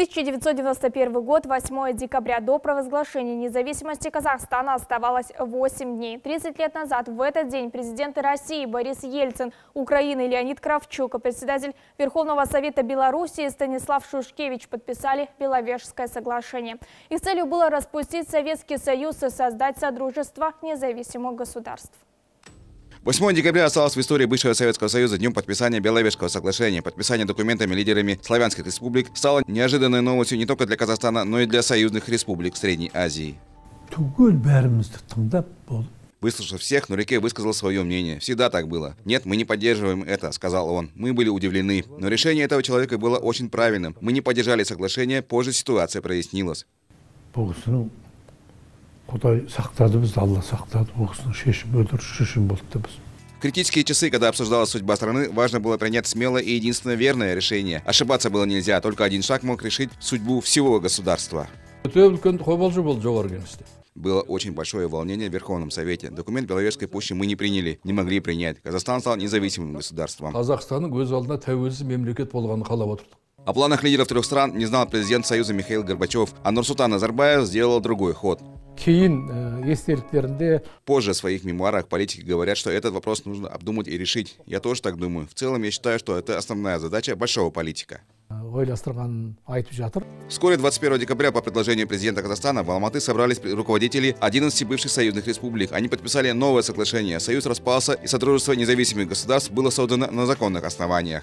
1991 год, 8 декабря. До провозглашения независимости Казахстана оставалось 8 дней. 30 лет назад в этот день президенты России Борис Ельцин, Украины Леонид Кравчук и председатель Верховного Совета Белоруссии Станислав Шушкевич подписали Беловежское соглашение. Их целью было распустить Советский Союз и создать Содружество независимых государств. 8 декабря осталось в истории бывшего Советского Союза днем подписания Беловежского соглашения. Подписание документами лидерами славянских республик стало неожиданной новостью не только для Казахстана, но и для союзных республик Средней Азии. Выслушав всех, Нурике высказал свое мнение. Всегда так было. Нет, мы не поддерживаем это, сказал он. Мы были удивлены. Но решение этого человека было очень правильным. Мы не поддержали соглашение, позже ситуация прояснилась. Ну, құдай сақтады бізді алла сақтады ол кісінің шешімі өтірік шешім болды деп в критические часы, когда обсуждалась судьба страны, важно было принять смелое и единственно верное решение. Ошибаться было нельзя, только один шаг мог решить судьбу всего государства. Было очень большое волнение в Верховном Совете. Документ Беловежской пущи мы не приняли, не могли принять. Казахстан стал независимым государством. О планах лидеров трех стран не знал президент Союза Михаил Горбачев, а Нурсултан Назарбаев сделал другой ход. Э, Позже в своих мемуарах политики говорят, что этот вопрос нужно обдумать и решить. Я тоже так думаю. В целом я считаю, что это основная задача большого политика. Вскоре 21 декабря по предложению президента Казахстана в Алматы собрались руководители 11 бывших союзных республик. Они подписали новое соглашение. Союз распался и Содружество независимых государств было создано на законных основаниях.